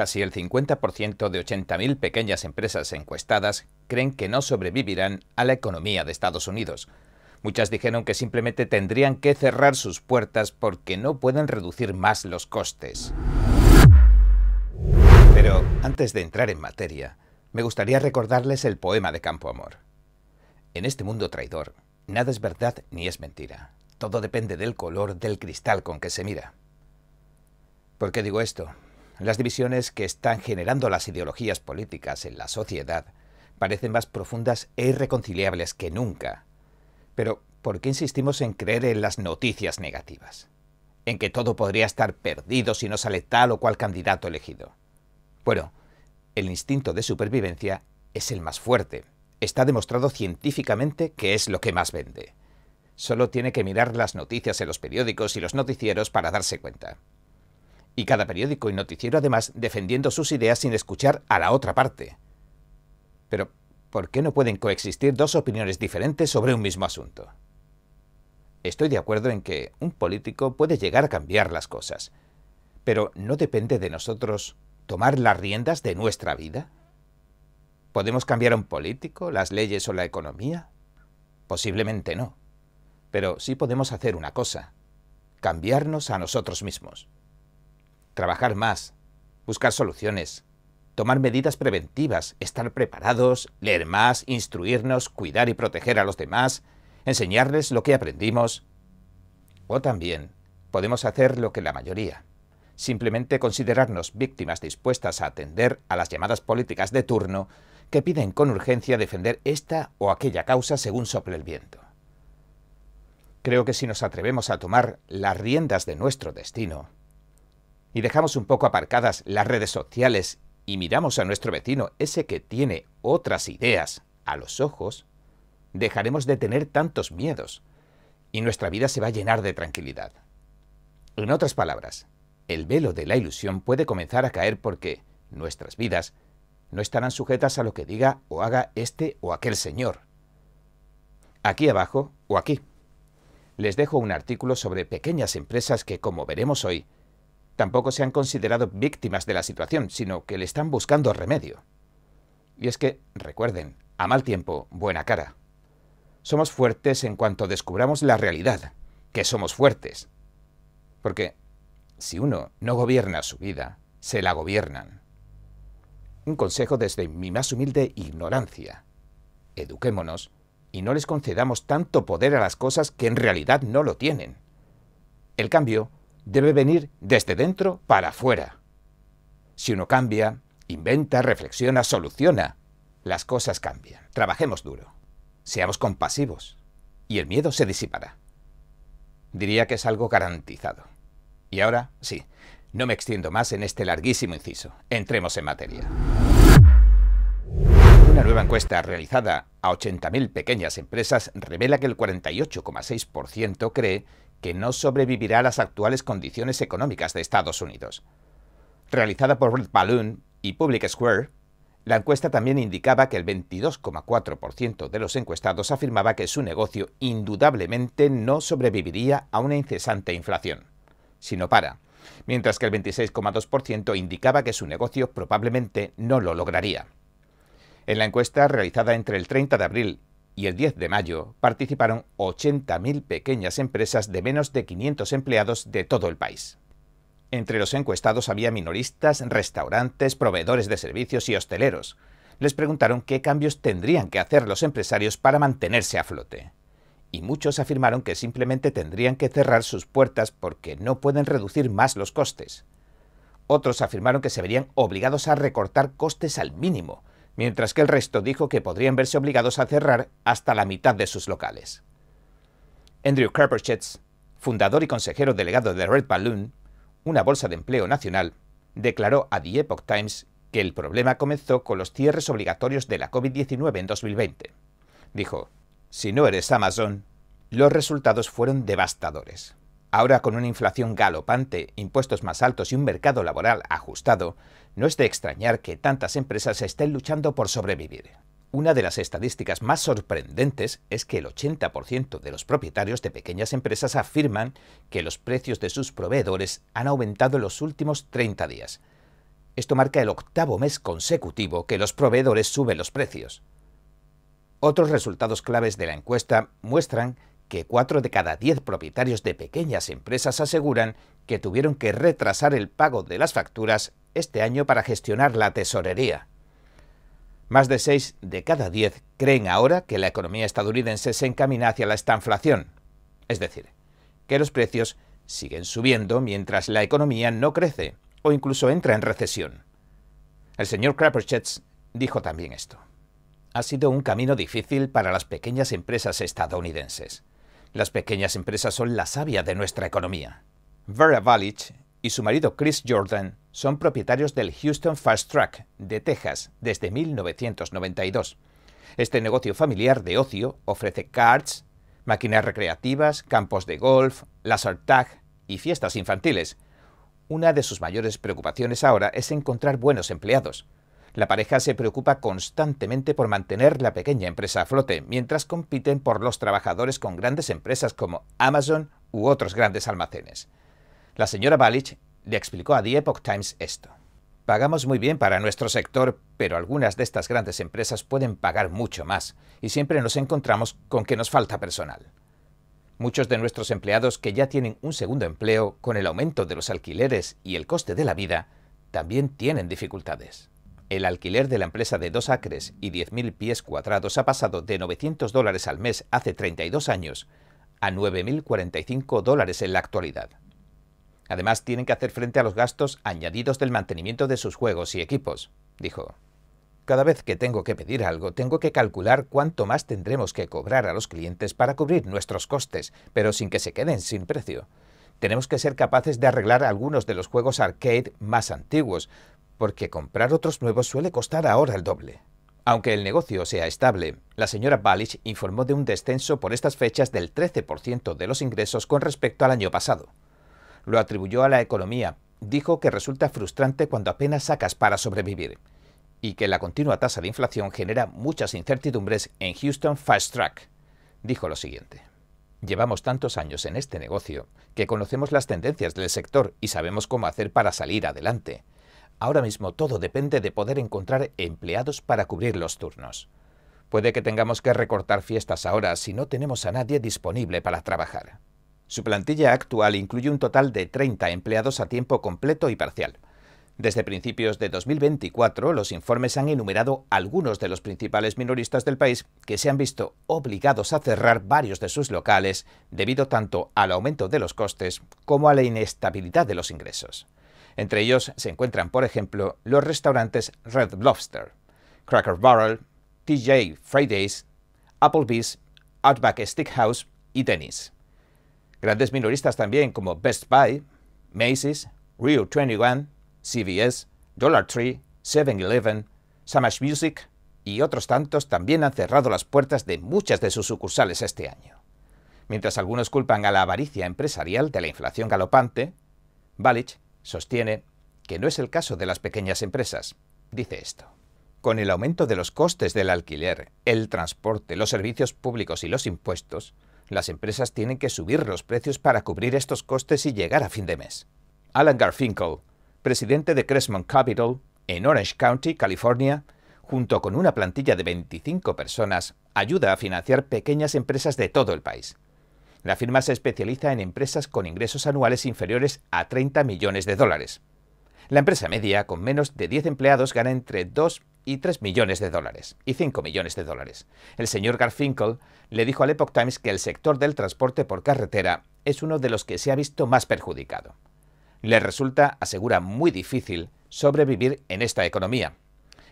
Casi el 50% de 80.000 pequeñas empresas encuestadas creen que no sobrevivirán a la economía de Estados Unidos. Muchas dijeron que simplemente tendrían que cerrar sus puertas porque no pueden reducir más los costes. Pero antes de entrar en materia, me gustaría recordarles el poema de Campo Amor. En este mundo traidor, nada es verdad ni es mentira. Todo depende del color del cristal con que se mira. ¿Por qué digo esto? Las divisiones que están generando las ideologías políticas en la sociedad parecen más profundas e irreconciliables que nunca. Pero, ¿por qué insistimos en creer en las noticias negativas? En que todo podría estar perdido si no sale tal o cual candidato elegido. Bueno, el instinto de supervivencia es el más fuerte. Está demostrado científicamente que es lo que más vende. Solo tiene que mirar las noticias en los periódicos y los noticieros para darse cuenta y cada periódico y noticiero además defendiendo sus ideas sin escuchar a la otra parte. Pero, ¿por qué no pueden coexistir dos opiniones diferentes sobre un mismo asunto? Estoy de acuerdo en que un político puede llegar a cambiar las cosas, pero ¿no depende de nosotros tomar las riendas de nuestra vida? ¿Podemos cambiar a un político, las leyes o la economía? Posiblemente no, pero sí podemos hacer una cosa, cambiarnos a nosotros mismos trabajar más, buscar soluciones, tomar medidas preventivas, estar preparados, leer más, instruirnos, cuidar y proteger a los demás, enseñarles lo que aprendimos. O también podemos hacer lo que la mayoría, simplemente considerarnos víctimas dispuestas a atender a las llamadas políticas de turno que piden con urgencia defender esta o aquella causa según sople el viento. Creo que si nos atrevemos a tomar las riendas de nuestro destino, y dejamos un poco aparcadas las redes sociales y miramos a nuestro vecino, ese que tiene otras ideas, a los ojos, dejaremos de tener tantos miedos y nuestra vida se va a llenar de tranquilidad. En otras palabras, el velo de la ilusión puede comenzar a caer porque nuestras vidas no estarán sujetas a lo que diga o haga este o aquel señor. Aquí abajo o aquí. Les dejo un artículo sobre pequeñas empresas que, como veremos hoy, tampoco se han considerado víctimas de la situación, sino que le están buscando remedio. Y es que, recuerden, a mal tiempo, buena cara. Somos fuertes en cuanto descubramos la realidad, que somos fuertes. Porque si uno no gobierna su vida, se la gobiernan. Un consejo desde mi más humilde ignorancia. Eduquémonos y no les concedamos tanto poder a las cosas que en realidad no lo tienen. El cambio debe venir desde dentro para afuera. Si uno cambia, inventa, reflexiona, soluciona, las cosas cambian. Trabajemos duro, seamos compasivos y el miedo se disipará. Diría que es algo garantizado. Y ahora, sí, no me extiendo más en este larguísimo inciso. Entremos en materia. Una nueva encuesta realizada a 80.000 pequeñas empresas revela que el 48,6% cree que no sobrevivirá a las actuales condiciones económicas de Estados Unidos. Realizada por Red Balloon y Public Square, la encuesta también indicaba que el 22,4% de los encuestados afirmaba que su negocio indudablemente no sobreviviría a una incesante inflación, si no para, mientras que el 26,2% indicaba que su negocio probablemente no lo lograría. En la encuesta realizada entre el 30 de abril y el 10 de mayo participaron 80.000 pequeñas empresas de menos de 500 empleados de todo el país. Entre los encuestados había minoristas, restaurantes, proveedores de servicios y hosteleros. Les preguntaron qué cambios tendrían que hacer los empresarios para mantenerse a flote. Y muchos afirmaron que simplemente tendrían que cerrar sus puertas porque no pueden reducir más los costes. Otros afirmaron que se verían obligados a recortar costes al mínimo, mientras que el resto dijo que podrían verse obligados a cerrar hasta la mitad de sus locales. Andrew Kerperchetz, fundador y consejero delegado de Red Balloon, una bolsa de empleo nacional, declaró a The Epoch Times que el problema comenzó con los cierres obligatorios de la COVID-19 en 2020. Dijo, si no eres Amazon, los resultados fueron devastadores. Ahora con una inflación galopante, impuestos más altos y un mercado laboral ajustado, no es de extrañar que tantas empresas estén luchando por sobrevivir. Una de las estadísticas más sorprendentes es que el 80% de los propietarios de pequeñas empresas afirman que los precios de sus proveedores han aumentado en los últimos 30 días. Esto marca el octavo mes consecutivo que los proveedores suben los precios. Otros resultados claves de la encuesta muestran que 4 de cada 10 propietarios de pequeñas empresas aseguran que tuvieron que retrasar el pago de las facturas este año para gestionar la tesorería. Más de 6 de cada 10 creen ahora que la economía estadounidense se encamina hacia la estanflación, es decir, que los precios siguen subiendo mientras la economía no crece o incluso entra en recesión. El señor Kraperchets dijo también esto. Ha sido un camino difícil para las pequeñas empresas estadounidenses. Las pequeñas empresas son la savia de nuestra economía. Vera Valich y su marido Chris Jordan son propietarios del Houston Fast Track de Texas desde 1992. Este negocio familiar de ocio ofrece karts, máquinas recreativas, campos de golf, laser tag y fiestas infantiles. Una de sus mayores preocupaciones ahora es encontrar buenos empleados. La pareja se preocupa constantemente por mantener la pequeña empresa a flote, mientras compiten por los trabajadores con grandes empresas como Amazon u otros grandes almacenes. La señora Balich le explicó a The Epoch Times esto. Pagamos muy bien para nuestro sector, pero algunas de estas grandes empresas pueden pagar mucho más, y siempre nos encontramos con que nos falta personal. Muchos de nuestros empleados que ya tienen un segundo empleo, con el aumento de los alquileres y el coste de la vida, también tienen dificultades. El alquiler de la empresa de dos acres y 10.000 pies cuadrados ha pasado de 900 dólares al mes hace 32 años a 9.045 dólares en la actualidad. Además, tienen que hacer frente a los gastos añadidos del mantenimiento de sus juegos y equipos, dijo. Cada vez que tengo que pedir algo, tengo que calcular cuánto más tendremos que cobrar a los clientes para cubrir nuestros costes, pero sin que se queden sin precio. Tenemos que ser capaces de arreglar algunos de los juegos arcade más antiguos, porque comprar otros nuevos suele costar ahora el doble. Aunque el negocio sea estable, la señora Balich informó de un descenso por estas fechas del 13% de los ingresos con respecto al año pasado. Lo atribuyó a la economía. Dijo que resulta frustrante cuando apenas sacas para sobrevivir y que la continua tasa de inflación genera muchas incertidumbres en Houston Fast Track. Dijo lo siguiente. Llevamos tantos años en este negocio que conocemos las tendencias del sector y sabemos cómo hacer para salir adelante. Ahora mismo todo depende de poder encontrar empleados para cubrir los turnos. Puede que tengamos que recortar fiestas ahora si no tenemos a nadie disponible para trabajar. Su plantilla actual incluye un total de 30 empleados a tiempo completo y parcial. Desde principios de 2024, los informes han enumerado algunos de los principales minoristas del país que se han visto obligados a cerrar varios de sus locales debido tanto al aumento de los costes como a la inestabilidad de los ingresos. Entre ellos se encuentran, por ejemplo, los restaurantes Red Lobster, Cracker Barrel, TJ Fridays, Applebee's, Outback Steakhouse y Denny's. Grandes minoristas también como Best Buy, Macy's, Rio 21, CVS, Dollar Tree, 7-Eleven, Samash Music y otros tantos también han cerrado las puertas de muchas de sus sucursales este año. Mientras algunos culpan a la avaricia empresarial de la inflación galopante, Balich sostiene que no es el caso de las pequeñas empresas. Dice esto. Con el aumento de los costes del alquiler, el transporte, los servicios públicos y los impuestos, las empresas tienen que subir los precios para cubrir estos costes y llegar a fin de mes. Alan Garfinkel, presidente de Cresmont Capital, en Orange County, California, junto con una plantilla de 25 personas, ayuda a financiar pequeñas empresas de todo el país. La firma se especializa en empresas con ingresos anuales inferiores a 30 millones de dólares. La empresa media, con menos de 10 empleados, gana entre 2 y 3 millones de dólares, y 5 millones de dólares. El señor Garfinkel le dijo al Epoch Times que el sector del transporte por carretera es uno de los que se ha visto más perjudicado. Le resulta, asegura, muy difícil sobrevivir en esta economía.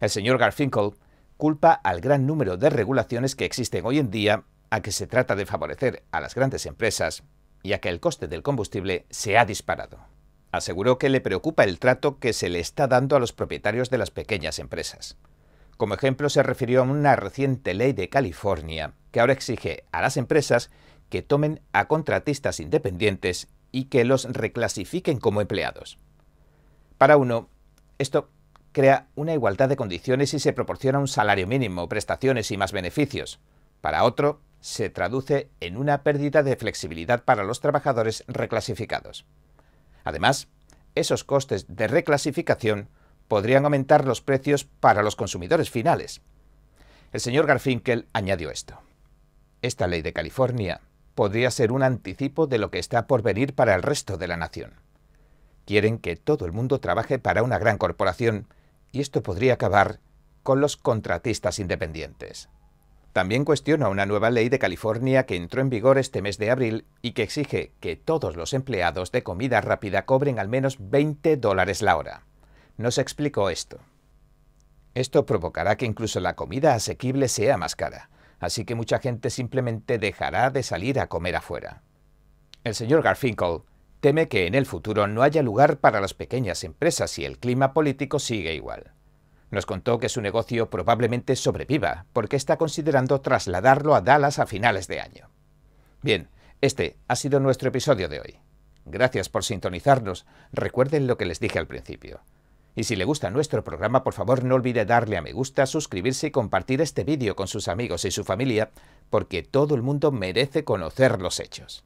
El señor Garfinkel culpa al gran número de regulaciones que existen hoy en día a que se trata de favorecer a las grandes empresas y a que el coste del combustible se ha disparado aseguró que le preocupa el trato que se le está dando a los propietarios de las pequeñas empresas. Como ejemplo se refirió a una reciente ley de California que ahora exige a las empresas que tomen a contratistas independientes y que los reclasifiquen como empleados. Para uno, esto crea una igualdad de condiciones y se proporciona un salario mínimo, prestaciones y más beneficios. Para otro, se traduce en una pérdida de flexibilidad para los trabajadores reclasificados. Además, esos costes de reclasificación podrían aumentar los precios para los consumidores finales. El señor Garfinkel añadió esto. Esta ley de California podría ser un anticipo de lo que está por venir para el resto de la nación. Quieren que todo el mundo trabaje para una gran corporación y esto podría acabar con los contratistas independientes. También cuestiona una nueva ley de California que entró en vigor este mes de abril y que exige que todos los empleados de comida rápida cobren al menos 20 dólares la hora. Nos explicó esto. Esto provocará que incluso la comida asequible sea más cara, así que mucha gente simplemente dejará de salir a comer afuera. El señor Garfinkel teme que en el futuro no haya lugar para las pequeñas empresas si el clima político sigue igual. Nos contó que su negocio probablemente sobreviva, porque está considerando trasladarlo a Dallas a finales de año. Bien, este ha sido nuestro episodio de hoy. Gracias por sintonizarnos. Recuerden lo que les dije al principio. Y si le gusta nuestro programa, por favor no olvide darle a me gusta, suscribirse y compartir este vídeo con sus amigos y su familia, porque todo el mundo merece conocer los hechos.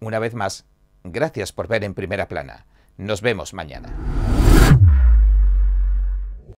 Una vez más, gracias por ver en primera plana. Nos vemos mañana.